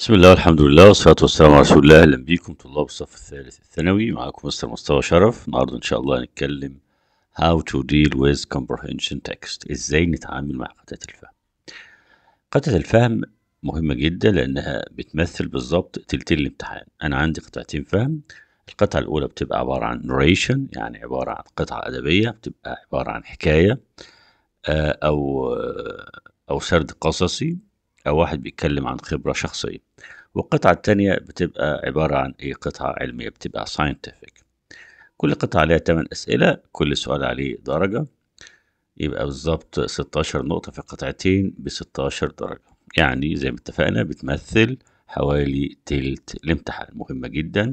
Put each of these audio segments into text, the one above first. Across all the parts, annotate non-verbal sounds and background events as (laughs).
بسم الله والحمد لله والصلاة والسلام على رسول الله أهلا بيكم طلاب الصف الثالث الثانوي معاكم مستر مصطفى شرف النهارده إن شاء الله هنتكلم How to deal with comprehension text إزاي نتعامل مع قطعة الفهم قطعة الفهم مهمة جدا لأنها بتمثل بالظبط تلتين الامتحان أنا عندي قطعتين فهم القطعة الأولى بتبقى عبارة عن narration يعني عبارة عن قطعة أدبية بتبقى عبارة عن حكاية آه، أو آه، أو سرد قصصي أو واحد بيتكلم عن خبرة شخصية والقطعة التانية بتبقى عبارة عن إيه قطعة علمية بتبقى scientific كل قطعة عليها 8 أسئلة كل سؤال عليه درجة يبقى بالظبط 16 نقطة في قطعتين ب 16 درجة يعني زي ما اتفقنا بتمثل حوالي تلت الامتحان مهمة جدا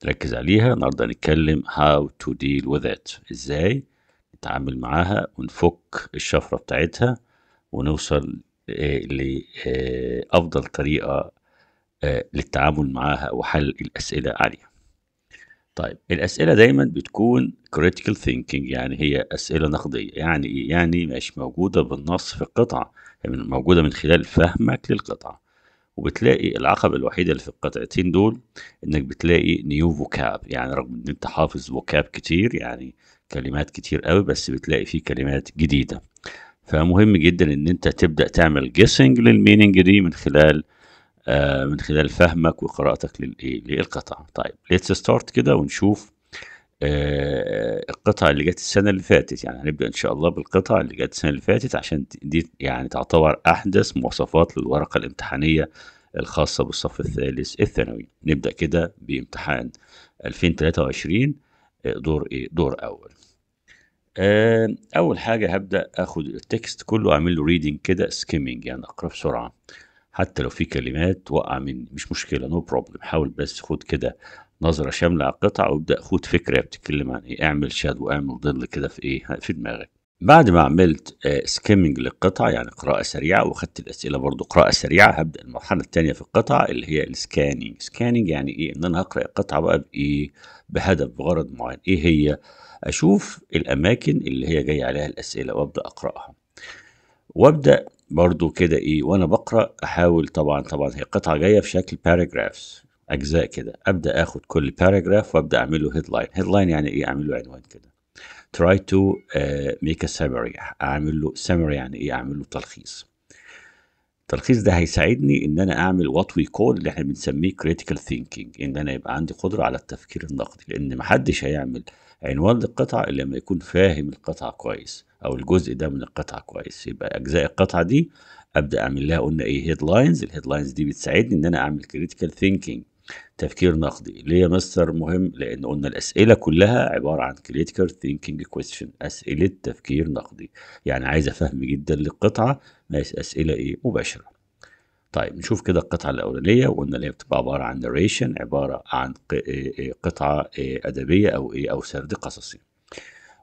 تركز عليها النهاردة هنتكلم how to deal with it ازاي نتعامل معاها ونفك الشفرة بتاعتها ونوصل آه، لأفضل آه، طريقة آه، للتعامل معاها وحل الأسئلة عليها طيب الأسئلة دايما بتكون critical thinking يعني هي أسئلة نقدية يعني إيه؟ يعني مش موجودة بالنص في القطعة يعني موجودة من خلال فهمك للقطعة وبتلاقي العقبة الوحيدة اللي في القطعتين دول إنك بتلاقي نيو فوكاب يعني رغم إن أنت حافظ فوكاب كتير يعني كلمات كتير قوي بس بتلاقي فيه كلمات جديدة فمهم جدا ان انت تبدا تعمل جيسنج للميننج دي من خلال آه من خلال فهمك وقراءتك إيه، للقطع طيب ليتس ستارت كده ونشوف آه القطع اللي جت السنه اللي فاتت يعني هنبدا ان شاء الله بالقطع اللي جت السنه اللي فاتت عشان دي يعني تعتبر احدث مواصفات للورقه الامتحانيه الخاصه بالصف الثالث الثانوي نبدا كده بامتحان 2023 آه، دور ايه دور اول آه، اول حاجه هبدا اخد التكست كله اعمل له ريدنج كده سكيمنج يعني اقرا بسرعه حتى لو في كلمات وقع مني مش مشكله نو no بروبلم حاول بس خد كده نظره شامله على القطع وابدا خد فكره بتتكلم عن ايه اعمل شادو اعمل ظل كده في ايه في دماغك بعد ما عملت سكيمنج آه، للقطع يعني قراءة سريعة وخدت الأسئلة برضو قراءة سريعة هبدأ المرحلة الثانية في القطع اللي هي السكانينج سكانينج يعني إيه إن أنا هقرأ القطعة بقى بإيه بهدف بغرض معين إيه هي اشوف الاماكن اللي هي جايه عليها الاسئله وابدا اقراها وابدا برضو كده ايه وانا بقرا احاول طبعا طبعا هي قطعه جايه في شكل باراجرافز اجزاء كده ابدا اخد كل باراجراف وابدا اعمله هيد لاين يعني ايه اعمل له عنوان كده try to uh, make a summary اعمل له summary يعني ايه اعمل له تلخيص التلخيص ده هيساعدني ان انا اعمل وات وي كول اللي احنا بنسميه critical thinking ان انا يبقى عندي قدره على التفكير النقدي لان محدش هيعمل عنوان للقطعة اللي لما يكون فاهم القطعة كويس أو الجزء ده من القطعة كويس يبقى أجزاء القطعة دي أبدأ أعمل لها قلنا إيه هيدلاينز الهيدلاينز دي بتساعدني إن أنا أعمل كريتيكال ثينكينج تفكير نقدي ليه يا مستر مهم لان قلنا الاسئله كلها عباره عن كريتيكال ثينكينج كويستشن اسئله تفكير نقدي يعني عايز افهم جدا للقطعه ناقص اسئله ايه مباشره طيب نشوف كده القطعة الأولانية وقلنا اللي هي بتبقى عبارة عن narration عبارة عن إيه، قطعة إيه، أدبية أو إيه أو سرد قصصي.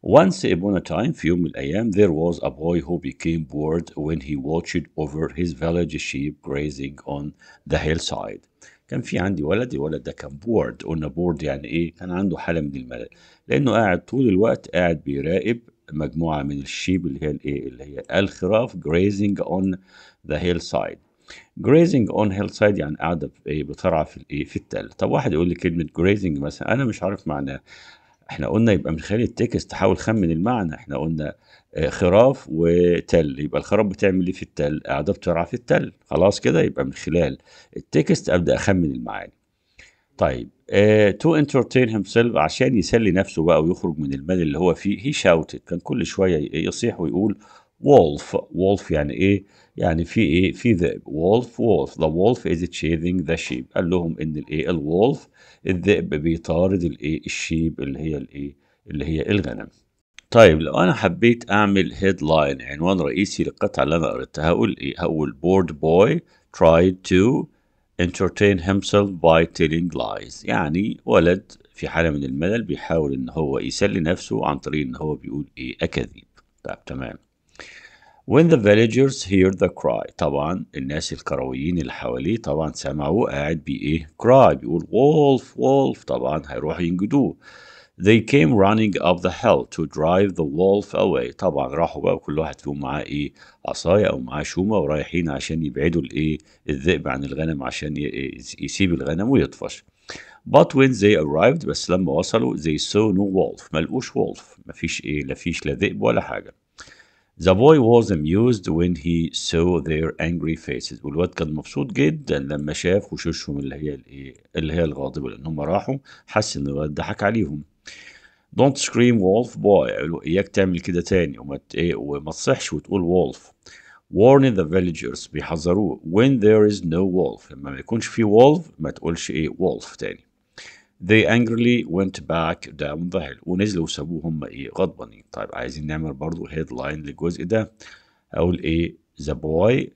Once upon a time في يوم من الأيام there was a boy who became bored when he watched over his village sheep grazing on the hillside. كان في عندي ولد الولد ده كان بورد قلنا بورد يعني إيه كان عنده حالة من الملل لأنه قاعد طول الوقت قاعد بيراقب مجموعة من الشيب اللي هي الإيه اللي هي الخراف grazing on the hillside جريزنج اون هيل سايد يعني قاعده إيه، بترعى في الايه في التل طب واحد يقول لي كلمه جريزنج مثلا انا مش عارف معناها احنا قلنا يبقى من خلال التكست تحاول خمن المعنى احنا قلنا آه، خراف وتل يبقى الخراف بتعمل ايه في التل قاعده بترعى في التل خلاص كده يبقى من خلال التكست ابدا اخمن المعاني طيب تو انترتين هيم سيلف عشان يسلي نفسه بقى ويخرج من المال اللي هو فيه هي شاوتد كان كل شويه يصيح ويقول وولف وولف يعني ايه يعني في ايه في ذئب وولف وولف ذا وولف از تشيزنج ذا شيب قال لهم ان الايه الولف الذئب بيطارد الايه الشيب اللي هي الايه اللي هي الغنم طيب لو انا حبيت اعمل هيدلاين عنوان رئيسي للقطعه اللي انا قريتها هقول ايه هقول بورد بوي tried to entertain himself by telling lies يعني ولد في حاله من الملل بيحاول ان هو يسلي نفسه عن طريق ان هو بيقول ايه اكاذيب طيب تمام When the villagers hear the cry طبعا الناس الكرويين اللي حواليه طبعا سمعوا قاعد بإيه cry بيقول wolf wolf طبعا هيروحوا ينجدوه They came running up the hill to drive the wolf away طبعا راحوا بقى كل واحد فيهم معاه ايه عصاية او معاه شومة ورايحين عشان يبعدوا الايه الذئب عن الغنم عشان يسيب الغنم ويطفش But when they arrived بس لما وصلوا they saw no wolf ملقوش wolf مفيش ايه لا فيش لا ذئب ولا حاجة The boy was amused when he saw their angry faces والواد كان مبسوط جدا لما شاف وشوشهم اللي هي الايه اللي هي الغاضبه لان هم راحوا حس ان الواد ضحك عليهم Don't scream wolf boy قالوا اياك تعمل كده تاني وما ايه وما تصحش وتقول wolf warning the villagers بيحذروه when there is no wolf لما ما يكونش في wolf ما تقولش ايه wolf تاني They angrily went back down the hill ونزلوا وسابوه ايه غضبانين طيب عايزين نعمل برضو headline للجزء ده اقول ايه the boy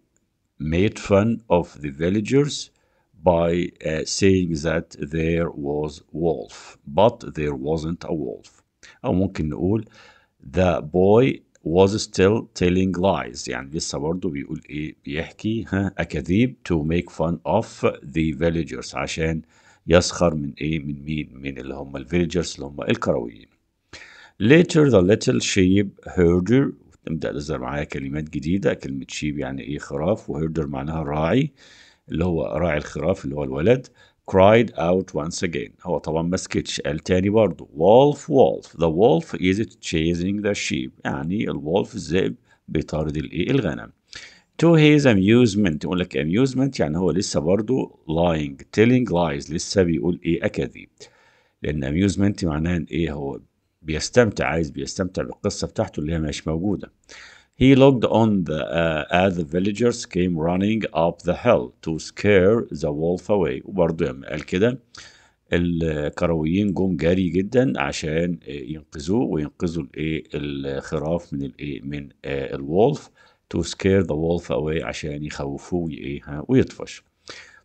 made fun of the villagers by uh, saying that there was wolf but there wasn't a wolf او ممكن نقول the boy was still telling lies يعني لسه برضو بيقول ايه بيحكي ها اكاذيب to make fun of the villagers عشان يسخر من ايه من مين من اللي هم الفيلجرز اللي هم الكرويين later the little sheep herder تبدأ تظهر معايا كلمات جديدة كلمة شيب يعني ايه خراف وهيردر معناها راعي اللي هو راعي الخراف اللي هو الولد cried out once again هو طبعا ما سكتش قال تاني برضه wolf wolf the wolf is chasing the sheep يعني الولف الذئب بيطارد الايه الغنم to his amusement يقول لك amusement يعني هو لسه برضه lying telling lies لسه بيقول ايه اكاذيب لان amusement معناه ايه هو بيستمتع عايز بيستمتع بالقصه بتاعته اللي هي مش موجوده He looked on the, uh, as the villagers came running up the hill to scare the wolf away وبرضه لما قال كده الكرويين جم جري جدا عشان ينقذوه وينقذوا الايه الخراف من الايه من آه، الولف to scare the wolf away عشان يخوفوه ايه ويطفش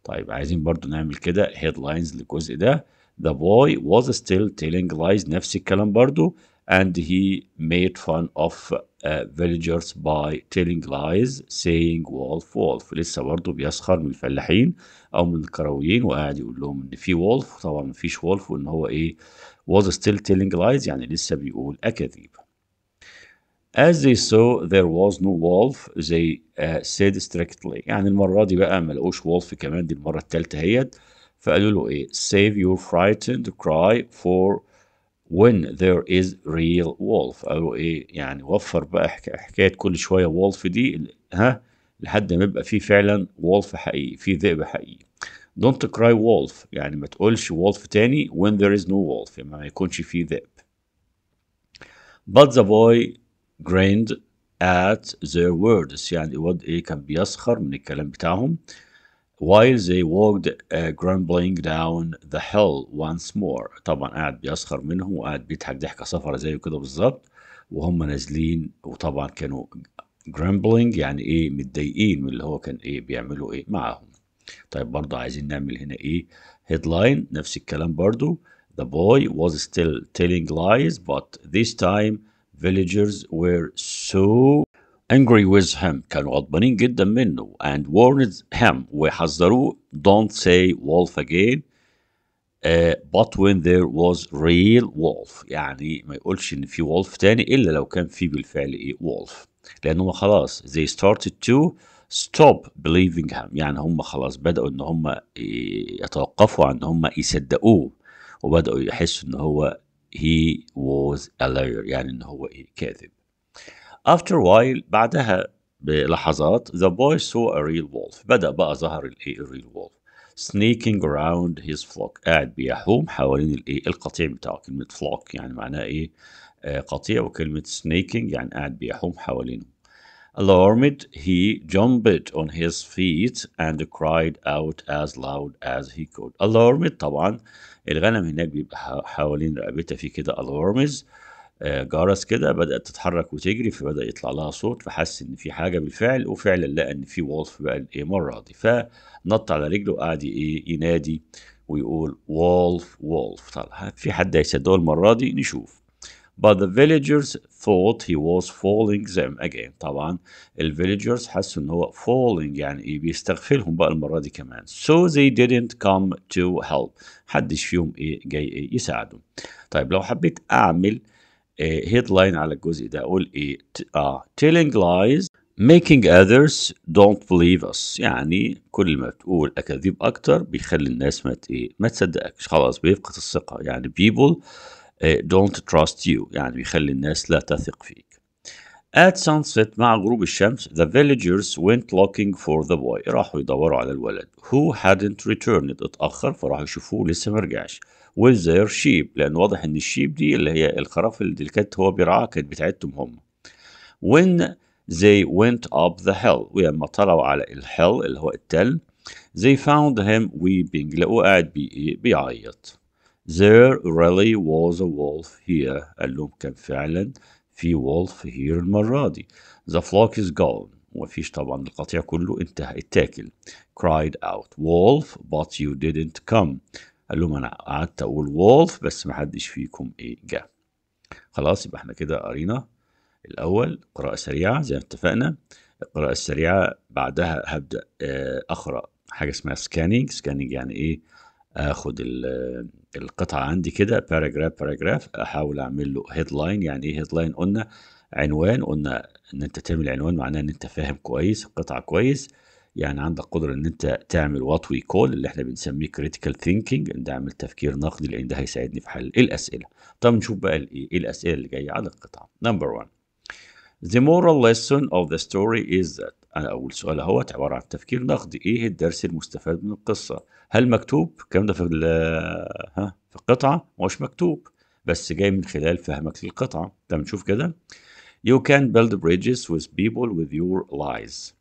طيب عايزين برضو نعمل كده هيدلاينز للجزء ده The boy was still telling lies نفس الكلام برضو and he made fun of uh, villagers by telling lies saying wolf wolf لسه برضه بيسخر من الفلاحين او من الكرويين وقاعد يقول لهم ان في wolf طبعا مفيش wolf وان هو ايه was still telling lies يعني لسه بيقول اكاذيب As they saw there was no wolf they uh, said strictly يعني المرة دي بقى ما لقوش wolf كمان دي المرة التالتة هيت فقالوا له ايه save your frightened cry for when there is real wolf قالوا ايه يعني وفر بقى حكاية كل شوية wolf دي ها لحد ما يبقى في فعلا wolf حقيقي في ذئب حقيقي don't cry wolf يعني ما تقولش wolf تاني when there is no wolf يعني ما يكونش في ذئب but the boy grinned at their words يعني الواد ايه كان بيسخر من الكلام بتاعهم while they walked uh, grumbling down the hill once more طبعا قاعد بيسخر منهم وقاعد بيضحك ضحكه صفرة زي كده بالظبط وهم نازلين وطبعا كانوا grumbling يعني ايه متضايقين من اللي هو كان ايه بيعملوا ايه معاهم طيب برضه عايزين نعمل هنا ايه headline نفس الكلام برضه the boy was still telling lies but this time villagers were so angry with him كانوا غضبانين جدا منه and warned him وحذروه don't say wolf again uh, but when there was real wolf يعني ما يقولش ان في wolf تاني الا لو كان في بالفعل ايه wolf لان هم خلاص they started to stop believing him يعني هم خلاص بدأوا ان هم يتوقفوا عن ان هم يصدقوه وبدأوا يحسوا ان هو he was a liar يعني ان هو ايه كاذب after while بعدها بلحظات the boy saw a real wolf بدأ بقى ظهر الايه الريل wolf sneaking around his flock قاعد بيحوم حوالين الايه القطيع بتاعه كلمة flock يعني معناها ايه آه، قطيع وكلمة sneaking يعني قاعد بيحوم حوالينه Alarmed, he jumped on his feet and cried out as loud as he could. Alarmed طبعا الغنم هناك بيبقى حوالين رقبتها في كده alarms آه، جرس كده بدأت تتحرك وتجري فبدأ يطلع لها صوت فحس إن في حاجة بالفعل وفعلا لقى إن في وولف بقى الإيه مرة دي فنط على رجله وقعد إيه ينادي ويقول وولف وولف طلع في حد هيصدقه المرة دي نشوف But the villagers thought he was falling them again طبعا ال villagers حسوا ان هو falling يعني ايه بيستغفلهم بقى المرة دي كمان so they didn't come to help محدش فيهم ايه جاي ايه يساعدهم طيب لو حبيت اعمل هيدلاين آه، على الجزء ده اقول ايه اه telling lies making others don't believe us يعني كل ما بتقول اكاذيب اكتر بيخلي الناس ما ايه ما تصدقكش خلاص بيفقد الثقه يعني people إيه، don't trust you يعني بيخلي الناس لا تثق فيك At sunset مع غروب الشمس the villagers went looking for the boy راحوا يدوروا على الولد who hadn't returned اتأخر فراحوا يشوفوه لسه ما رجعش with their sheep لأن واضح إن الشيب دي اللي هي الخرف اللي كانت هو بيرعاها كانت بتاعتهم هم when they went up the hill ولما طلعوا على الhill اللي هو التل they found him weeping لقوه قاعد بيعيط there really was a wolf here قال لهم كان فعلا في wolf here المرة دي the flock is gone ومفيش طبعا القطيع كله انتهى اتاكل cried out wolf but you didn't come قال لهم انا قعدت اقول wolf بس محدش فيكم ايه جه خلاص يبقى احنا كده قرينا الاول قراءة سريعة زي ما اتفقنا القراءة السريعة بعدها هبدأ آه، اقرأ حاجة اسمها سكاننج سكاننج يعني ايه اخد القطعه عندي كده باراجراف باراجراف احاول اعمل له هيدلاين يعني ايه هيدلاين قلنا عنوان قلنا ان انت تعمل عنوان معناه ان انت فاهم كويس القطعه كويس يعني عندك قدره ان انت تعمل وات وي كول اللي احنا بنسميه كريتيكال ثينكينج ده عامل تفكير نقدي لان ده هيساعدني في حل الاسئله طب نشوف بقى الايه الاسئله اللي جايه على القطعه نمبر 1 The moral lesson of the story is that أنا أول سؤال اهوت عبارة عن تفكير نقدي إيه الدرس المستفاد من القصة هل مكتوب الكلام ده في ها في القطعة مش مكتوب بس جاي من خلال فهمك للقطعة تم نشوف كده You can build bridges with people with your lies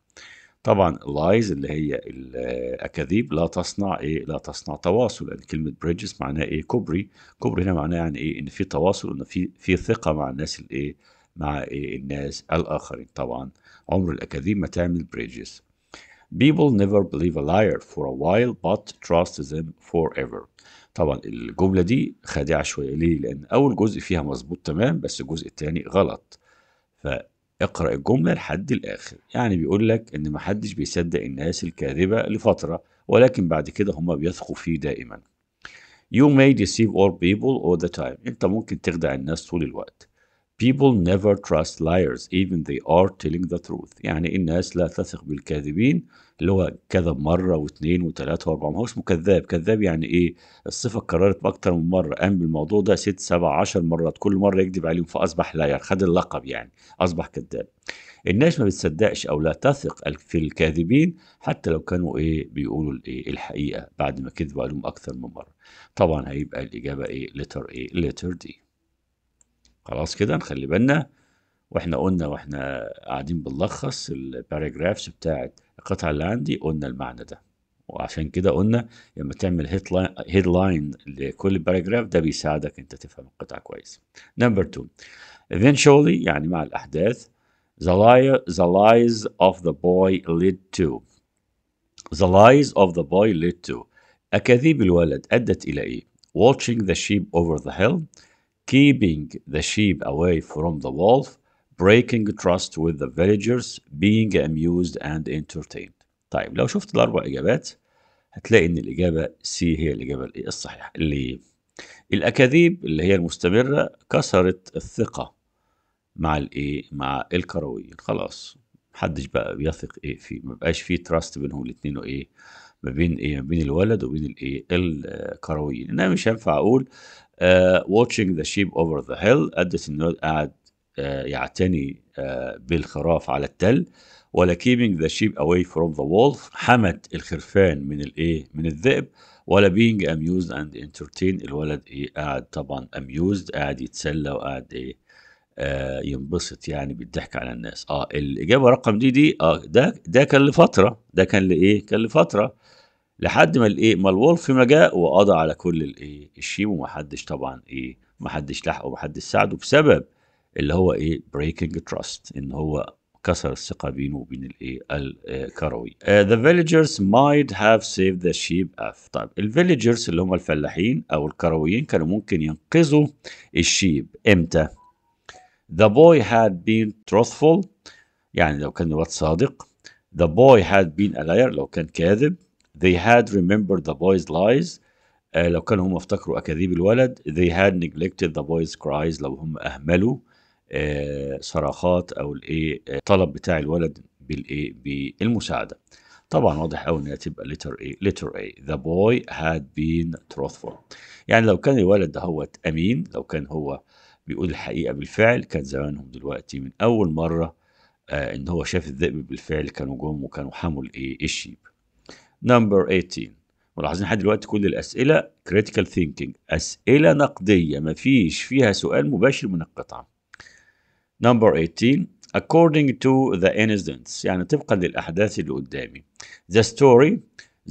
طبعا lies اللي هي الاكاذيب لا تصنع ايه لا تصنع تواصل لان يعني كلمه bridges معناها ايه كوبري كوبري هنا معناها يعني ايه ان في تواصل ان في في ثقه مع الناس الايه مع الناس الآخرين طبعا عمر الأكاذيب ما تعمل بريجز People never believe a liar for a while but trust them forever طبعا الجملة دي خادعة شوية ليه؟ لأن أول جزء فيها مظبوط تمام بس الجزء التاني غلط فاقرأ الجملة لحد الآخر يعني بيقول لك إن محدش بيصدق الناس الكاذبة لفترة ولكن بعد كده هما بيثقوا فيه دائما You may deceive all people all the time أنت ممكن تخدع الناس طول الوقت People never trust liars even they are telling the truth يعني الناس لا تثق بالكاذبين اللي هو كذب مرة واثنين وثلاثة وأربعة ما هو اسمه كذاب كذاب يعني إيه الصفة اتكررت بأكثر من مرة قام بالموضوع ده ست سبع عشر مرات كل مرة يكذب عليهم فأصبح لاير خد اللقب يعني أصبح كذاب الناس ما بتصدقش أو لا تثق في الكاذبين حتى لو كانوا إيه بيقولوا إيه الحقيقة بعد ما كذبوا عليهم أكثر من مرة طبعا هيبقى الإجابة إيه لتر إيه لتر دي خلاص كده نخلي بالنا واحنا قلنا واحنا قاعدين بنلخص الباراجرافز بتاعت القطعة اللي عندي قلنا المعنى ده وعشان كده قلنا لما تعمل هيد لاين لكل باراجراف ده بيساعدك انت تفهم القطعة كويس نمبر 2 eventually يعني مع الأحداث the, the lies of the boy led to the lies of the boy led to أكاذيب الولد أدت إلى إيه watching the sheep over the hill keeping the sheep away from the wolf, breaking trust with the villagers, being amused and entertained. طيب لو شفت الأربع إجابات هتلاقي إن الإجابة سي هي الإجابة الصحيحة اللي الأكاذيب اللي هي المستمرة كسرت الثقة مع الإيه؟ مع الكرويين خلاص محدش بقى بيثق إيه فيه مبقاش فيه تراست بينهم الاتنين وإيه ما بين ايه ما بين الولد وبين الايه الكرويين انا مش هينفع اقول آه، watching ذا شيب اوفر ذا هيل ادت النود قاعد آه، يعتني آه، بالخراف على التل ولا keeping the sheep away from the wolf حمت الخرفان من الايه من الذئب ولا being amused and entertained الولد ايه قاعد طبعا amused قاعد يتسلى وقاعد ايه آه ينبسط يعني بالضحك على الناس اه الاجابه رقم دي دي اه ده ده كان لفتره ده كان لايه كان لفتره لحد ما الايه ما الولف ما جاء وقضى على كل الايه الشيب ومحدش طبعا ايه محدش لحقه ومحدش ساعده بسبب اللي هو ايه بريكنج تراست ان هو كسر الثقه بينه وبين الايه الكروي ذا فيليجرز مايد هاف سيف ذا شيب اف طيب الفيليجرز اللي هم الفلاحين او الكرويين كانوا ممكن ينقذوا الشيب امتى The boy had been truthful يعني لو كان الواد صادق The boy had been a liar لو كان كاذب they had remembered the boy's lies uh, لو كانوا هم افتكروا أكاذيب الولد they had neglected the boy's cries لو هم أهملوا uh, صراخات أو الإيه الطلب آه، بتاع الولد بالإيه بالمساعدة طبعا واضح قوي انها تبقى letter A letter A the boy had been truthful يعني لو كان الولد ده هو امين لو كان هو بيقول الحقيقه بالفعل كان زمانهم دلوقتي من اول مره آه ان هو شاف الذئب بالفعل كانوا جم وكانوا حموا ايه الشيب نمبر 18 ملاحظين لحد دلوقتي كل الاسئله critical thinking اسئله نقديه ما فيش فيها سؤال مباشر من القطعه نمبر 18 according to the incidents يعني طبقا للاحداث اللي قدامي the story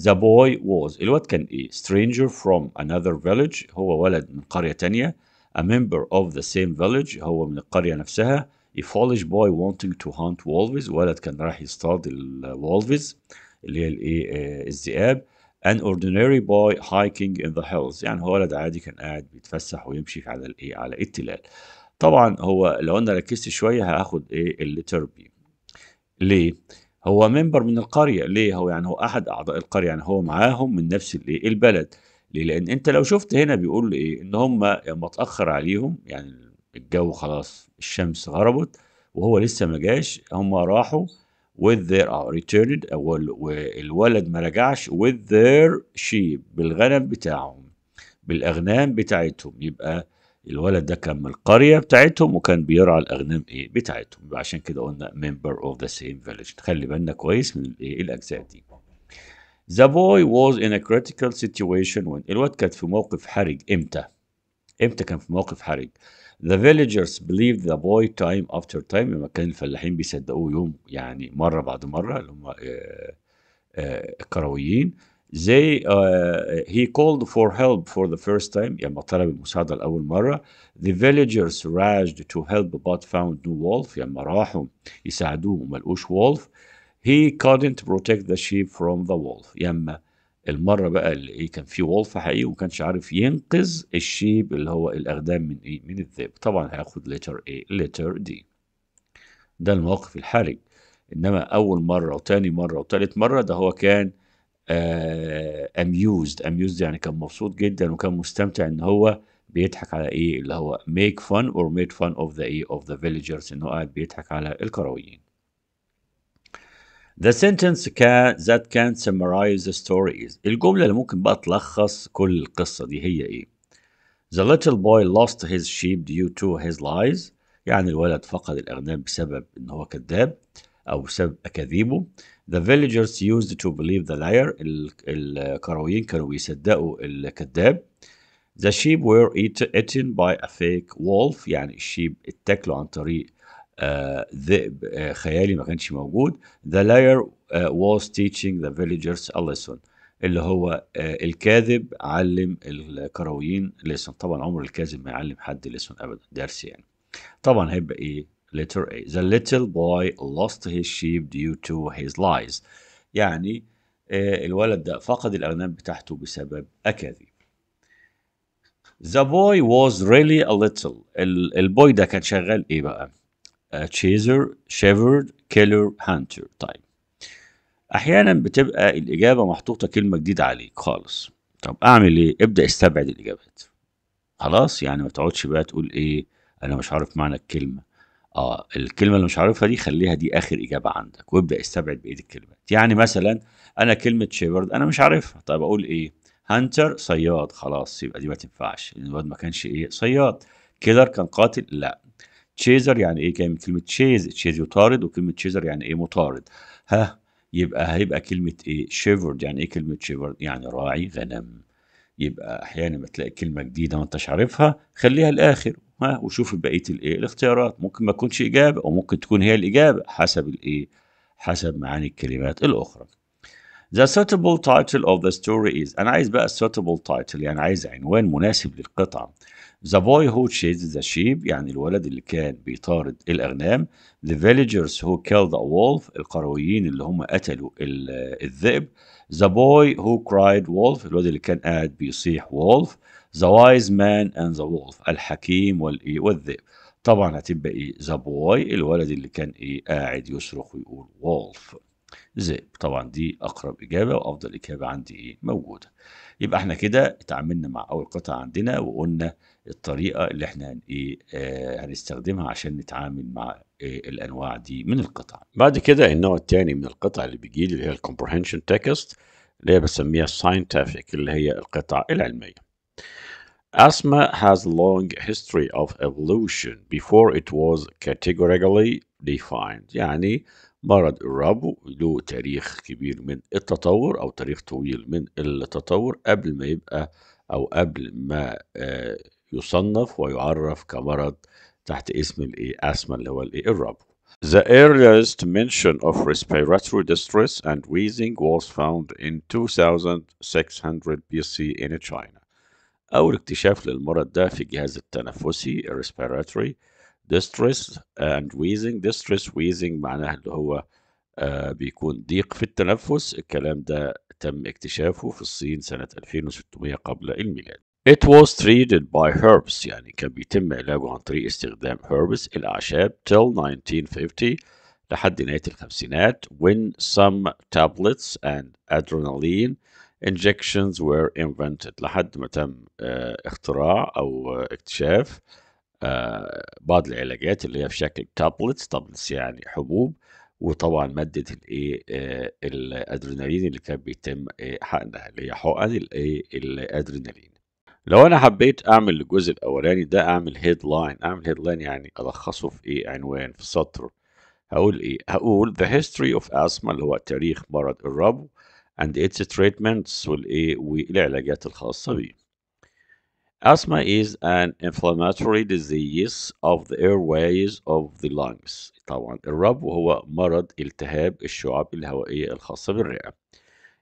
the boy was الواد كان ايه stranger from another village هو ولد من قريه تانية a member of the same village هو من القريه نفسها a foolish boy wanting to hunt wolves ولد كان راح يصطاد الولفز اللي هي الايه آه، الذئاب an ordinary boy hiking in the hills يعني هو ولد عادي كان قاعد بيتفسح ويمشي على الايه على التلال طبعا هو لو انا ركزت شويه هاخد ايه الليتر بي ليه هو ممبر من القريه ليه هو يعني هو احد اعضاء القريه يعني هو معاهم من نفس الايه البلد ليه لان انت لو شفت هنا بيقول ايه ان هم لما اتاخر عليهم يعني الجو خلاص الشمس غربت وهو لسه ما جاش هم راحوا with their أو uh, returned uh, والولد ما رجعش with their sheep بالغنم بتاعهم بالأغنام بتاعتهم يبقى الولد ده كان من القرية بتاعتهم وكان بيرعى الأغنام إيه بتاعتهم يبقى عشان كده قلنا member of the same village تخلي بالنا كويس من الإيه الأجزاء دي The boy was in a critical situation when الواد كان في موقف حرج إمتى؟ إمتى كان في موقف حرج؟ The villagers believed the boy time after time لما كان الفلاحين بيصدقوه يوم يعني مرة بعد مرة اللي هم الكرويين they uh, he called for help for the first time يعني طلب المساعدة لأول مرة the villagers rushed to help but found no wolf يعني راحوا يساعدوه وما لقوش wolf he couldn't protect the sheep from the wolf يعني المره بقى اللي ايه كان في وولف حقيقي وما كانش عارف ينقذ الشيب اللي هو الاقدام من ايه من الذئب طبعا هياخد لتر ايه لتر دي ده الموقف الحرج انما اول مره وتاني مره وتالت مره ده هو كان اميوزد آه، اميوزد يعني كان مبسوط جدا وكان مستمتع ان هو بيضحك على ايه اللي هو ميك فن اور ميد فن اوف ذا ايه اوف ذا فيليجرز ان هو قاعد بيضحك على الكرويين The sentence can, that can summarize the story is الجملة اللي ممكن بقى تلخص كل القصة دي هي إيه؟ The little boy lost his sheep due to his lies يعني الولد فقد الأغنام بسبب إن هو كذاب أو بسبب أكاذيبه The villagers used to believe the liar الكرويين كانوا بيصدقوا الكذاب The sheep were eaten by a fake wolf يعني الشيب اتاكلوا عن طريق آه، ذئب آه، خيالي ما كانش موجود The liar آه، was teaching the villagers a lesson اللي هو الكاذب علم الكرويين ليسون طبعا عمر الكاذب ما يعلم حد ليسون ابدا درس يعني طبعا هيبقى ايه letter A the little boy lost his sheep due to his lies يعني الولد ده فقد الأغنام بتاعته بسبب أكاذيب The boy was really a little البوي ده كان شغال إيه بقى؟ تشيزر شيفرد كيلر هانتر طيب احيانا بتبقى الاجابه محطوطه كلمه جديده عليك خالص طب اعمل ايه ابدا استبعد الاجابات خلاص يعني ما تقعدش بقى تقول ايه انا مش عارف معنى الكلمه اه الكلمه اللي مش عارفها دي خليها دي اخر اجابه عندك وابدا استبعد بقيه الكلمات يعني مثلا انا كلمه شيفرد انا مش عارفها طب اقول ايه هانتر صياد خلاص يبقى دي ما تنفعش الواد ما كانش ايه صياد كيلر كان قاتل لا تشيزر يعني ايه كلمه كلمه تشيز تشيز يطارد وكلمه تشيزر يعني ايه مطارد ها يبقى هيبقى كلمه ايه شيفرد يعني ايه كلمه شيفرد يعني راعي غنم يبقى احيانا بتلاقي كلمه جديده ما انتش عارفها خليها الاخر ها وشوف بقيه الايه الاختيارات ممكن ما تكونش اجابه وممكن تكون هي الاجابه حسب الايه حسب معاني الكلمات الاخرى The suitable title of the story is أنا عايز بقى suitable title يعني عايز عنوان مناسب للقطعة The boy who chased the sheep يعني الولد اللي كان بيطارد الأغنام The villagers who killed the wolf القرويين اللي هم قتلوا الذئب The boy who cried wolf الولد اللي كان قاعد بيصيح wolf The wise man and the wolf الحكيم والذئب طبعا هتبقى إيه The boy الولد اللي كان إيه قاعد يصرخ ويقول wolf ذئب طبعا دي اقرب اجابه وافضل اجابه عندي ايه موجوده يبقى احنا كده اتعاملنا مع اول قطعه عندنا وقلنا الطريقه اللي احنا ايه آه هنستخدمها عشان نتعامل مع إيه الانواع دي من القطع بعد كده النوع الثاني من القطع اللي بيجي لي اللي هي الكومبرهنشن تكست اللي هي بسميها الساينتفك اللي هي القطع العلميه Asthma has a long history of evolution before it was categorically defined. يعني مرض الربو له تاريخ كبير من التطور أو تاريخ طويل من التطور قبل ما يبقى أو قبل ما آه، يصنف ويعرف كمرض تحت اسم الإيه أسما اللي هو الإيه الربو. The earliest mention of respiratory distress and wheezing was found in 2600 BC in China. أول اكتشاف للمرض ده في الجهاز التنفسي respiratory distress and wheezing distress wheezing معناها اللي هو آه، بيكون ضيق في التنفس الكلام ده تم اكتشافه في الصين سنة 2600 قبل الميلاد It was treated by herbs يعني كان بيتم علاجه عن طريق استخدام herbs الأعشاب till 1950 لحد نهاية الخمسينات when some tablets and adrenaline injections were invented لحد ما تم آه، اختراع أو آه، اكتشاف بعض العلاجات اللي هي في شكل تابلتس تابلتس يعني حبوب وطبعا ماده الايه آه، الادرينالين اللي كان بيتم آه، حقنها اللي هي حقن الايه الادرينالين لو انا حبيت اعمل الجزء الاولاني ده اعمل هيد لاين اعمل هيد لاين يعني الخصه في ايه عنوان في سطر هقول ايه هقول the history of asthma اللي هو تاريخ مرض الربو and its treatments والايه والعلاجات الخاصه بيه Asthma is an inflammatory disease of the airways of the lungs طبعا الرب هو مرض التهاب الشعب الهوائية الخاصة بالرئة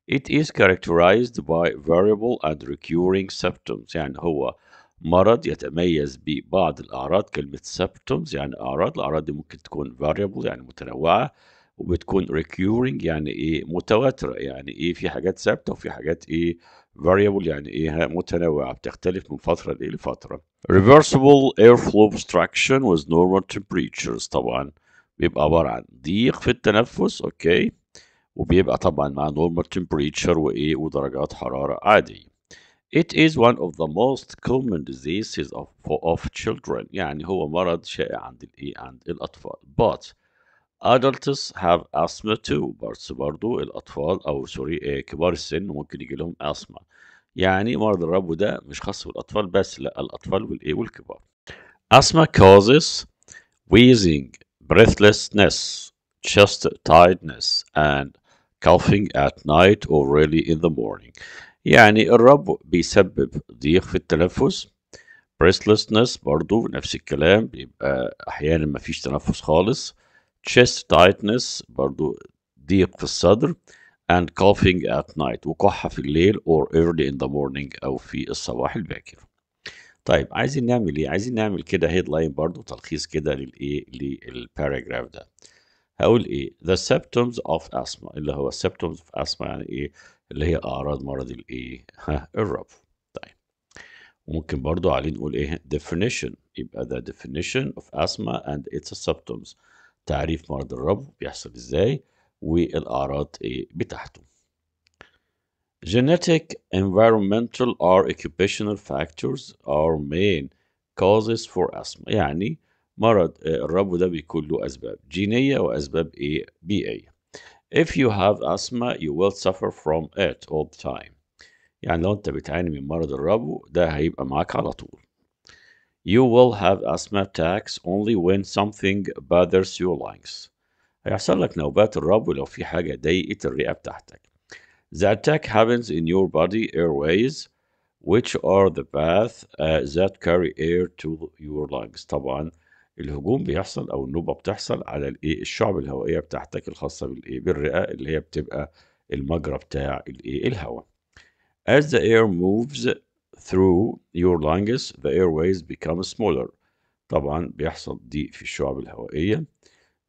It is characterized by variable and recurring symptoms يعني هو مرض يتميز ببعض الأعراض كلمة symptoms يعني أعراض الأعراض دي ممكن تكون variable يعني متنوعة وبتكون recurring يعني ايه متواتره يعني ايه في حاجات ثابته وفي حاجات ايه variable يعني ايه متنوعه بتختلف من فتره لايه لفتره reversible airflow obstruction with normal temperatures طبعا بيبقى عباره عن ضيق في التنفس اوكي وبيبقى طبعا مع normal temperature وايه ودرجات حراره عادي It is one of the most common diseases of, of children يعني هو مرض شائع عند الايه عند الاطفال but adults have asthma too بس برضو الأطفال أو سوري كبار السن ممكن يجي لهم asthma يعني مرض الربو ده مش خاص بالأطفال بس لا الأطفال والإيه والكبار asthma causes wheezing breathlessness chest tightness and coughing at night or early in the morning يعني الربو بيسبب ضيق في التنفس breathlessness برضو نفس الكلام بيبقى أحيانا مفيش تنفس خالص chest tightness برضو ضيق في الصدر and coughing at night وكحة في الليل or early in the morning أو في الصباح الباكر طيب عايزين نعمل ايه عايزين نعمل كده هيدلاين برضو تلخيص كده للايه للباراجراف ده هقول ايه the symptoms of asthma اللي هو symptoms of asthma يعني ايه اللي هي اعراض مرض الايه ها (laughs) الربو طيب وممكن برضو عليه نقول ايه definition يبقى the definition of asthma and its symptoms تعريف مرض الربو بيحصل ازاي والاعراض ايه بتاعته genetic environmental or occupational factors are main causes for asthma يعني مرض الربو ده بيكون له اسباب جينيه واسباب ايه بيئيه if you have asthma you will suffer from it all the time يعني لو انت بتعاني من مرض الربو ده هيبقى معاك على طول You will have asthma attacks only when something bothers your lungs. هيحصل لك نوبات الرب لو في حاجة ضايقت الرئة بتاعتك. The attack happens in your body airways which are the path uh, that carry air to your lungs. طبعا الهجوم بيحصل او النوبه بتحصل على الايه الشعب الهوائيه بتاعتك الخاصه بالايه بالرئه اللي هي بتبقى المجرى بتاع الايه الهواء as the air moves through your lungs the airways become smaller طبعا بيحصل ضيق في الشعب الهوائية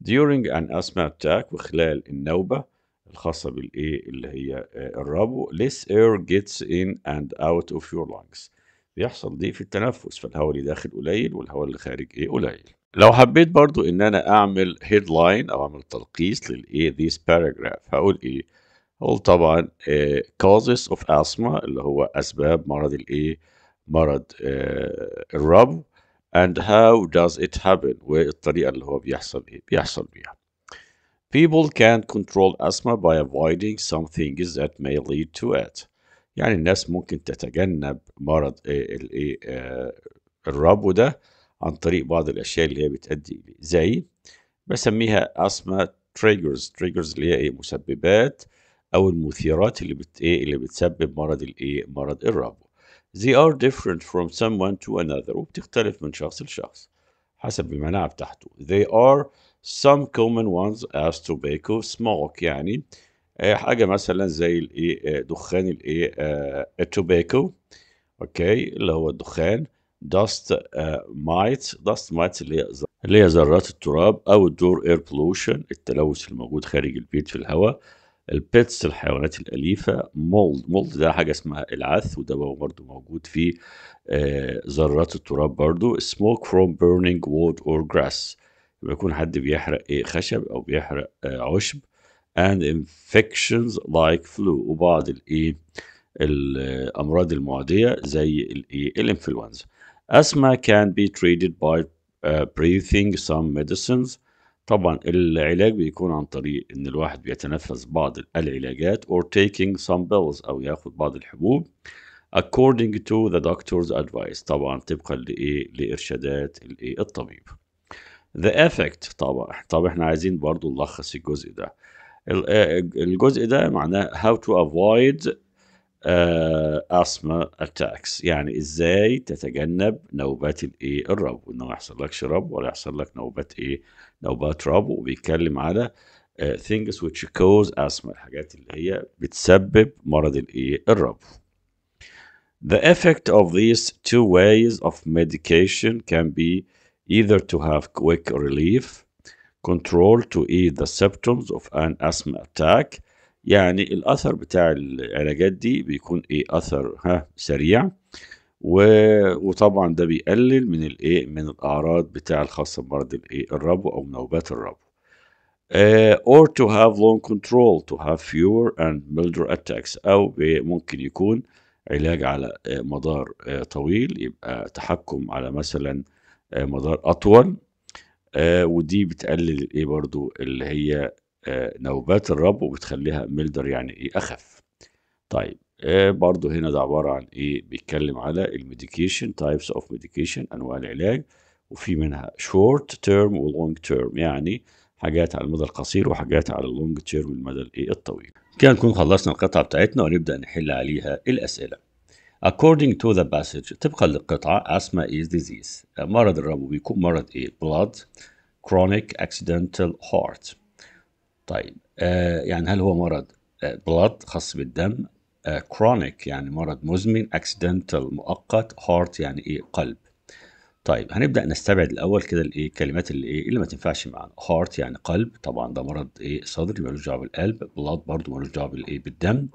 during an asthma attack وخلال النوبة الخاصة بالإيه اللي هي آه، الربو less air gets in and out of your lungs بيحصل ضيق في التنفس فالهواء اللي داخل قليل والهواء اللي خارج إيه قليل لو حبيت برضو إن أنا أعمل headline أو أعمل تلخيص للإيه this paragraph هقول إيه هو طبعا كوزز اوف اسما اللي هو اسباب مرض الايه مرض آه، الربو and how does it happen والطريقه اللي هو بيحصل ايه بيحصل بيها people can control asthma by avoiding some things that may lead to it يعني الناس ممكن تتجنب مرض آه، الايه آه، الربو ده عن طريق بعض الاشياء اللي هي بتؤدي اليه زي بسميها asthma triggers triggers اللي هي ايه مسببات او المثيرات اللي بت ايه اللي بتسبب مرض الايه مرض الربو they are different from someone to another وبتختلف من شخص لشخص حسب المناعة بتاعته they are some common ones as tobacco smoke يعني آه، حاجة مثلا زي الايه آه، دخان الايه التوباكو آه، اوكي اللي هو الدخان dust مايت dust مايت اللي هي اللي هي ذرات التراب او الدور اير بولوشن التلوث الموجود خارج البيت في الهواء البيتس الحيوانات الأليفة مولد مولد ده حاجة اسمها العث وده برضه موجود في آه، ذرات التراب برضه smoke from burning wood or grass بيكون حد بيحرق ايه خشب أو بيحرق آه، عشب and infections like flu وبعض الايه الأمراض آه، المعدية زي الايه الإنفلونزا اسما can be treated by uh, breathing some medicines طبعا العلاج بيكون عن طريق ان الواحد بيتنفس بعض العلاجات or taking some pills او ياخد بعض الحبوب according to the doctor's advice طبعا طبقا لايه لارشادات الايه الطبيب the effect طبعا طب احنا عايزين برضو نلخص الجزء ده آه، الجزء ده معناه how to avoid اسما اتاكس يعني ازاي تتجنب نوبات الايه الربو انه ما يحصلكش ربو ولا يحصل لك نوبات ايه نوبات ربو وبيتكلم على things which cause asthma الحاجات اللي هي بتسبب مرض الايه الربو The effect of these two ways of medication can be either to have quick relief, control to ease the symptoms of an asthma attack, يعني الاثر بتاع العلاجات دي بيكون ايه اثر ها سريع و... وطبعا ده بيقلل من الايه من الاعراض بتاع الخاصه بمرض الايه الربو او نوبات الربو uh, or to have long control to have fewer and milder attacks أو ممكن يكون علاج على آه، مدار آه، طويل يبقى تحكم على مثلا مدار أطول uh, ودي بتقلل ايه برضو اللي هي آه، نوبات الرب وبتخليها ملدر يعني ايه اخف طيب آه، برضو هنا ده عبارة عن ايه بيتكلم على الميديكيشن تايبس اوف ميديكيشن انواع العلاج وفي منها شورت تيرم ولونج تيرم يعني حاجات على المدى القصير وحاجات على اللونج تيرم المدى الايه الطويل كده نكون خلصنا القطعة بتاعتنا ونبدأ نحل عليها الأسئلة According to the passage طبقا للقطعة asthma is disease مرض الربو بيكون مرض ايه blood chronic accidental heart طيب آه يعني هل هو مرض بلاد آه، خاص بالدم كرونيك آه، يعني مرض مزمن اكسيدنتال مؤقت هارت يعني ايه قلب طيب هنبدا نستبعد الاول كده الايه الكلمات اللي ايه اللي ما تنفعش معانا هارت يعني قلب طبعا ده مرض ايه صدري ملوش دعوه بالقلب بلاد برضه ملوش دعوه بالايه بالدم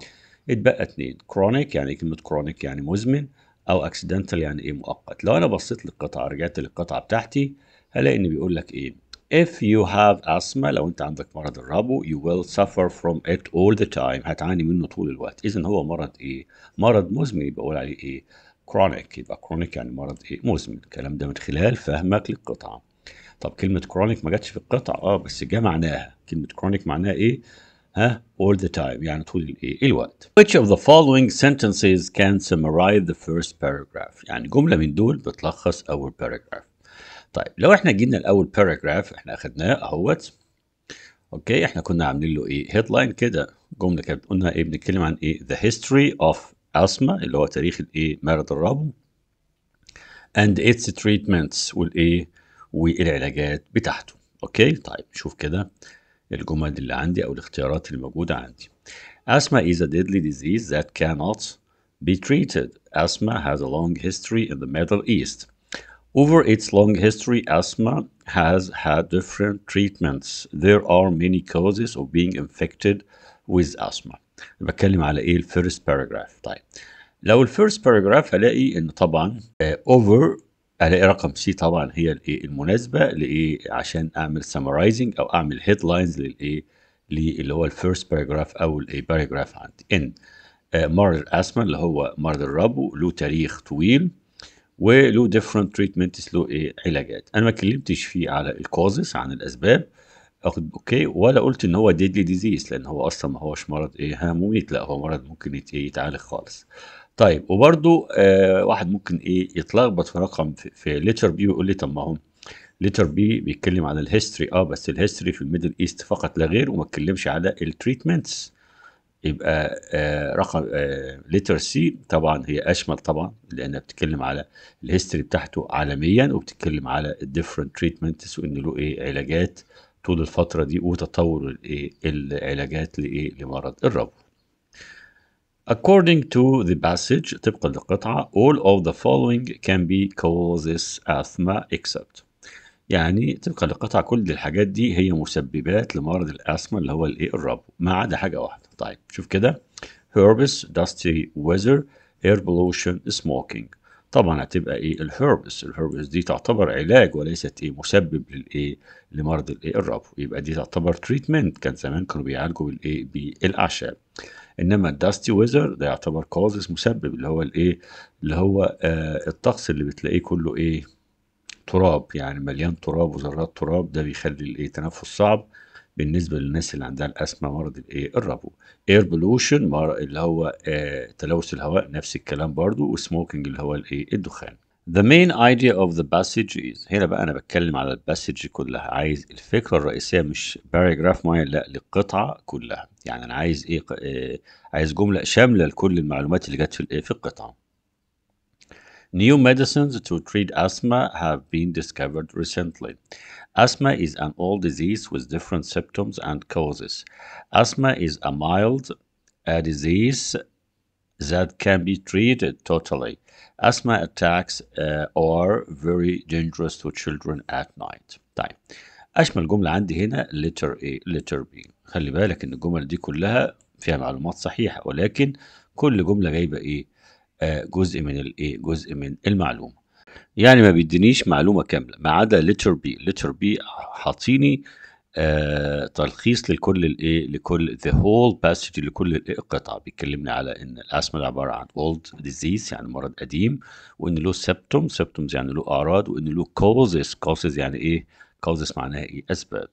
اتبقى اثنين كرونيك يعني كلمه كرونيك يعني مزمن او اكسيدنتال يعني ايه مؤقت لو انا بصيت للقطعه رجعت للقطعه بتاعتي هلاقي ان بيقول لك ايه If you have asthma لو انت عندك مرض الربو you will suffer from it all the time هتعاني منه طول الوقت اذا هو مرض ايه مرض مزمن بقول عليه ايه chronic يبقى chronic يعني مرض ايه مزمن الكلام ده من خلال فهمك للقطعه طب كلمه chronic ما جاتش في القطعه اه بس جه معناها كلمه chronic معناها ايه ها all the time يعني طول الايه الوقت which of the following sentences can summarize the first paragraph يعني جمله من دول بتلخص اول paragraph طيب لو احنا جينا الاول باراجراف احنا اخدناه اهوت اوكي احنا كنا عاملين له ايه هيدلاين كده جمله كانت قلنا ايه بنتكلم عن ايه ذا هيستوري اوف اسما اللي هو تاريخ الايه مرض الربو اند اتس تريتمنتس والايه والعلاجات بتاعته اوكي طيب شوف كده الجمل اللي عندي او الاختيارات اللي موجوده عندي asthma is a deadly disease that cannot be treated asthma has a long history in the middle east Over its long history, asthma has had different treatments. There are many causes of being infected with asthma. بتكلم على ايه الفيرست باراجراف طيب لو الفيرست باراجراف هلاقي ان طبعا اوفر آه، الاقي رقم سي طبعا هي الايه المناسبه لايه عشان اعمل سمرايزنج او اعمل هيدلاينز للايه اللي هو الفيرست باراجراف او الايه باراجراف عندي ان آه، مرض الاسما اللي هو مرض الربو له تاريخ طويل وله ديفرنت تريتمنتس له ايه علاجات انا ما اتكلمتش فيه على الكوزس عن الاسباب اوكي ولا قلت ان هو ديدلي ديزيز لان هو اصلا ما هوش مرض ايه هامويت لا هو مرض ممكن يتعالج خالص طيب وبرده آه واحد ممكن ايه يتلخبط في رقم في, في ليتر بي ويقول لي طب ما هو ليتر بي بيتكلم عن الهيستوري اه بس الهيستوري في الميدل ايست فقط لا غير وما اتكلمش على التريتمنتس يبقى آه رقم آه لتر سي طبعا هي اشمل طبعا لانها بتتكلم على الهيستوري بتاعته عالميا وبتتكلم على الديفرنت تريتمنتس وان له ايه علاجات طول الفتره دي وتطور الايه العلاجات لايه لمرض الربو According to the passage طبقا للقطعة all of the following can be causes asthma except يعني طبقا للقطع كل الحاجات دي هي مسببات لمرض الأسما اللي هو الإيه الربو ما عدا حاجة واحدة طيب شوف كده هيربس داستي ويزر اير بلوشن سموكينج طبعا هتبقى ايه الهيربس الهيربس دي تعتبر علاج وليست ايه مسبب للايه لمرض الايه الربو يبقى دي تعتبر تريتمنت كان زمان كانوا بيعالجوا بالايه بالاعشاب انما الداستي ويزر ده يعتبر كوزس مسبب اللي هو الايه اللي هو آه الطقس اللي بتلاقيه كله ايه تراب يعني مليان تراب وذرات تراب ده بيخلي الايه تنفس صعب بالنسبه للناس اللي عندها الاسمى مرض الايه الربو اير بولوشن اللي هو آه تلوث الهواء نفس الكلام برضو وسموكينج اللي هو الايه الدخان The main idea of the passage is هنا بقى أنا بتكلم على الباسج كلها عايز الفكرة الرئيسية مش باراجراف معين لا للقطعة كلها يعني أنا عايز إيه, إيه عايز جملة شاملة لكل المعلومات اللي جت في الإيه في القطعة New medicines to treat asthma have been discovered recently. Asthma is an old disease with different symptoms and causes. Asthma is a mild a disease that can be treated totally. Asthma attacks uh, are very dangerous to children at night. طيب أشمل جملة عندي هنا letter A letter B خلي بالك إن الجمل دي كلها فيها معلومات صحيحة ولكن كل جملة جايبة إيه آه، جزء من الايه جزء من المعلومه يعني ما بيدينيش معلومه كامله ما عدا لتر بي لتر بي حاطيني آه تلخيص لكل الايه لكل ذا هول باسج لكل إيه، القطعه بيتكلمني على ان الاسما عباره عن اولد ديزيز يعني مرض قديم وان له سبتوم سبتومز يعني له اعراض وان له كوزز كوزز يعني ايه كوزز معناها ايه اسباب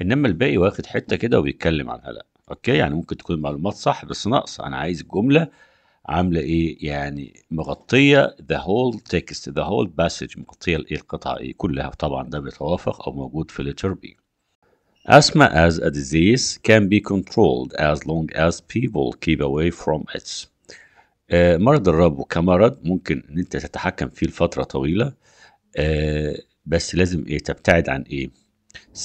انما الباقي واخد حته كده وبيتكلم عنها لا اوكي يعني ممكن تكون المعلومات صح بس ناقصه انا عايز الجمله عامله ايه يعني مغطيه ذا هول تكست ذا هول باسج مغطيه الايه القطعه ايه كلها طبعا ده بيتوافق او موجود في لتر بي Asthma as a disease can be controlled as long as people keep away from it. آه، مرض الربو كمرض ممكن ان انت تتحكم فيه لفتره طويله uh, بس لازم ايه تبتعد عن ايه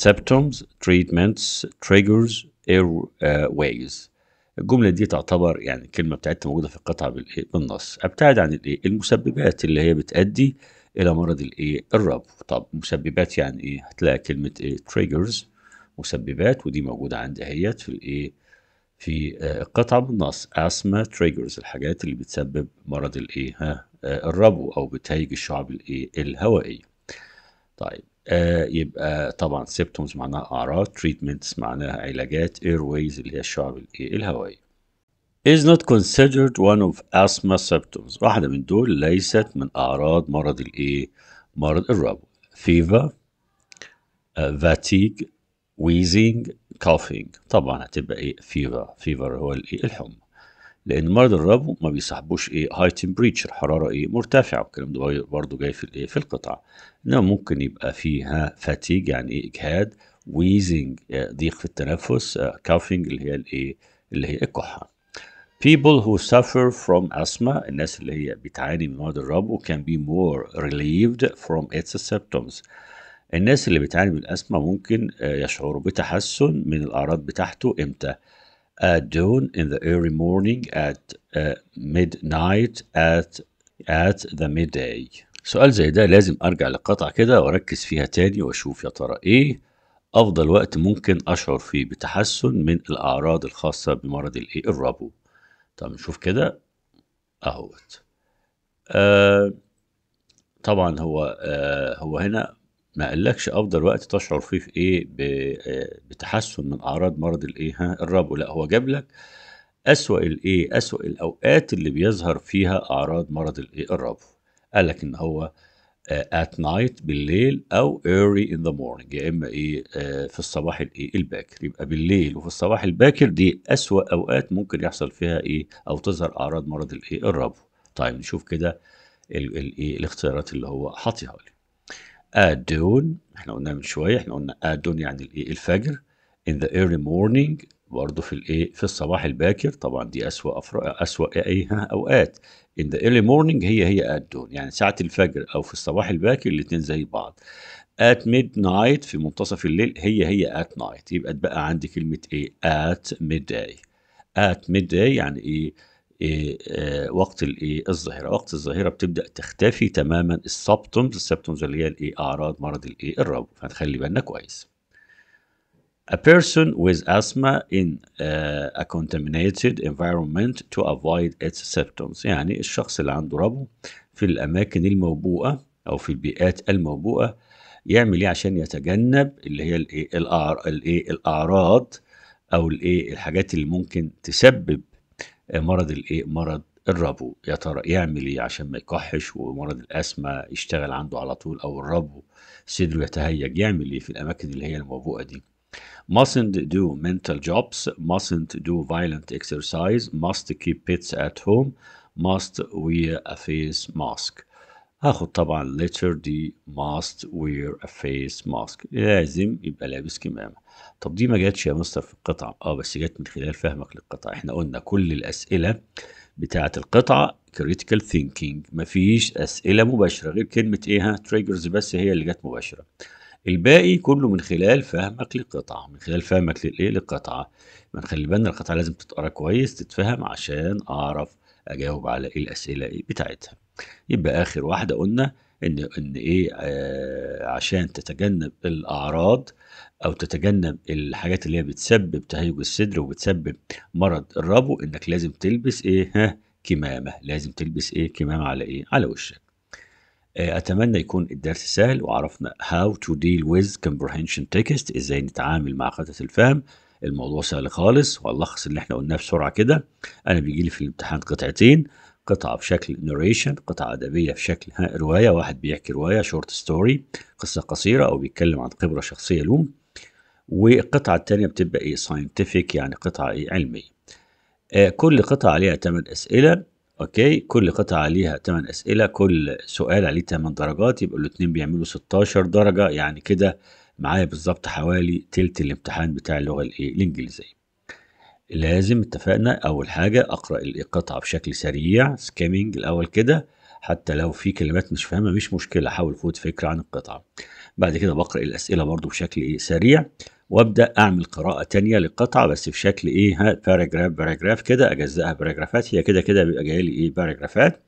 symptoms treatments triggers airways الجملة دي تعتبر يعني الكلمة بتاعتها موجودة في القطعة إيه، بالنص أبتعد عن الإيه المسببات اللي هي بتأدي إلى مرض الإيه الربو طب مسببات يعني إيه هتلاقي كلمة إيه تريجرز مسببات ودي موجودة عندي اهيت في الإيه في آه، القطعة بالنص أسما تريجرز الحاجات اللي بتسبب مرض الإيه ها آه، الربو أو بتهيج الشعب الإيه الهوائية طيب آه، يبقى طبعا سيبتومز معناها اعراض تريتمنتس معناها علاجات ايرويز اللي هي الشعب الايه is not considered one of asthma symptoms واحدة من دول ليست من أعراض مرض الإيه؟ مرض الربو fever آه، fatigue wheezing coughing طبعا هتبقى إيه fever fever هو الإيه الحمى لان مرضى الربو ما بيصاحبوش ايه هاي تمبريتشر حراره ايه مرتفعه والكلام ده برضه جاي في الايه في القطع انما ممكن يبقى فيها فاتيج يعني ايه اجهاد ويزنج آه، ضيق في التنفس كافينج آه، اللي هي الايه اللي هي الكحه people who suffer from asthma الناس اللي هي بتعاني من مرض الربو can be more relieved from its symptoms الناس اللي بتعاني من الاسما ممكن آه، يشعروا بتحسن من الأعراض بتاعته إمتى؟ at dawn, in the early morning, at uh, midnight, at at the midday. سؤال زي ده لازم أرجع للقطع كده وأركز فيها تاني وأشوف يا ترى إيه أفضل وقت ممكن أشعر فيه بتحسن من الأعراض الخاصة بمرض الإيه الربو. طب نشوف كده أهوت. آه طبعا هو آه هو هنا ما قالكش افضل وقت تشعر فيه في ايه آه، بتحسن من اعراض مرض الايه ها الربو لا هو جاب لك اسوأ الايه اسوأ الاوقات اللي بيظهر فيها اعراض مرض الايه الربو قال لك ان هو ات آه، at night بالليل او early in the morning يا اما ايه آه، في الصباح الايه الباكر يبقى بالليل وفي الصباح الباكر دي اسوأ اوقات ممكن يحصل فيها ايه او تظهر اعراض مرض الايه الربو طيب نشوف كده الايه الاختيارات اللي هو حاطيها لي آدون احنا قلنا من شوية احنا قلنا آدون يعني الايه الفجر in the early morning برضه في الايه في الصباح الباكر طبعا دي أسوأ افرا أسوأ ايه (laughs) أوقات in the early morning هي هي آدون يعني ساعة الفجر أو في الصباح الباكر الاثنين زي بعض at midnight في منتصف الليل هي هي at night يبقى اتبقى عندي كلمة ايه at midday at midday يعني ايه وقت الايه الظاهره وقت الظاهره بتبدا تختفي تماما السبتومز السبتومز اللي هي الايه اعراض مرض الايه الربو فنخلي بالنا كويس A person with asthma in uh, a contaminated environment to avoid its symptoms يعني الشخص اللي عنده ربو في الأماكن الموبوءة أو في البيئات الموبوءة يعمل إيه عشان يتجنب اللي هي الإيه الأعراض أو الإيه الحاجات اللي ممكن تسبب مرض الايه مرض الربو يا ترى يعمل ايه عشان ما يكحش ومرض الاسمى يشتغل عنده على طول او الربو صدره يتهيج يعمل ايه في الاماكن اللي هي الموبوءه دي mustn't do mental jobs mustn't do violent exercise must keep pets at home must wear a face mask هاخد طبعا letter دي must wear a face mask لازم يبقى لابس كمامة طب دي ما جاتش يا مستر في القطعة اه بس جت من خلال فهمك للقطعة احنا قلنا كل الأسئلة بتاعة القطعة critical thinking مفيش أسئلة مباشرة غير كلمة ايه ها triggers بس هي اللي جت مباشرة الباقي كله من خلال فهمك للقطعة من خلال فهمك للايه للقطعة ما نخلي بالنا القطعة لازم تتقرا كويس تتفهم عشان أعرف أجاوب على ايه الأسئلة ايه بتاعتها يبقى آخر واحدة قلنا ان ان ايه آه عشان تتجنب الاعراض او تتجنب الحاجات اللي هي بتسبب تهيج الصدر وبتسبب مرض الربو انك لازم تلبس ايه ها كمامه لازم تلبس ايه كمامه على ايه على وشك آه، اتمنى يكون الدرس سهل وعرفنا how to deal with comprehension text ازاي نتعامل مع خطة الفهم الموضوع سهل خالص والخص اللي احنا قلناه بسرعه كده انا بيجي لي في الامتحان قطعتين قطعه بشكل narration قطعه ادبيه بشكل روايه واحد بيحكي روايه شورت ستوري قصه قصيره او بيتكلم عن خبره شخصيه له والقطعة التانية بتبقى ايه ساينتفك يعني قطعة ايه علمية آه كل قطعة عليها 8 أسئلة اوكي كل قطعة عليها 8 أسئلة كل سؤال عليه 8 درجات يبقى الاتنين بيعملوا 16 درجة يعني كده معايا بالظبط حوالي تلت الامتحان بتاع اللغة الايه الإنجليزية لازم اتفقنا أول حاجة أقرأ القطعة بشكل سريع سكيمينج الأول كده حتى لو في كلمات مش فاهمها مش مشكلة حاول فوت فكرة عن القطعة بعد كده بقرأ الأسئلة برضو بشكل ايه سريع وابدا اعمل قراءه تانية للقطعه بس في شكل ايه ها باراجراف باراجراف كده اجزئها باراجرافات هي كده كده بيبقى جاي لي ايه باراجرافات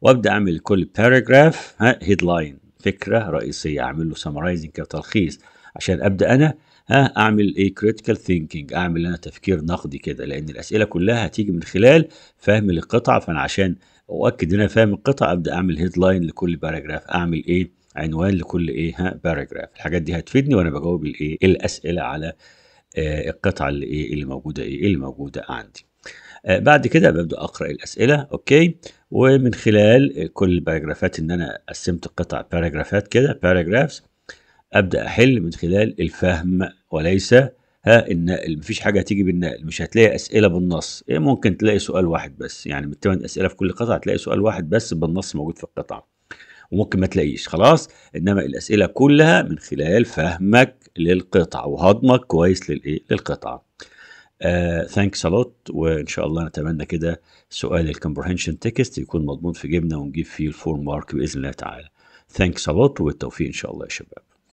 وابدا اعمل كل باراجراف ها هيدلاين فكره رئيسيه اعمل له سمرايزنج كتلخيص عشان ابدا انا ها اعمل ايه كريتيكال ثينكينج اعمل انا تفكير نقدي كده لان الاسئله كلها هتيجي من خلال فهم للقطعه فانا عشان اؤكد ان انا فاهم القطعه ابدا اعمل هيدلاين لكل باراجراف اعمل ايه عنوان لكل ايه ها باراجراف الحاجات دي هتفيدني وانا بجاوب الايه الاسئله على آه القطعه اللي ايه اللي موجوده ايه اللي موجوده عندي آه بعد كده ببدا اقرا الاسئله اوكي ومن خلال آه، كل الباراجرافات ان انا قسمت القطع باراجرافات كده باراجرافز ابدا احل من خلال الفهم وليس ها النقل مفيش حاجه هتيجي بالنقل مش هتلاقي اسئله بالنص إيه ممكن تلاقي سؤال واحد بس يعني من الثمان اسئله في كل قطعه تلاقي سؤال واحد بس بالنص موجود في القطعه وممكن ما تلاقيش خلاص انما الاسئله كلها من خلال فهمك للقطعه وهضمك كويس للايه للقطعه ثانكس آه، لوت وان شاء الله نتمنى كده سؤال الكومبرهنشن تكست يكون مضمون في جيبنا ونجيب فيه الفورم مارك باذن الله تعالى ثانكس لوت والتوفيق ان شاء الله يا شباب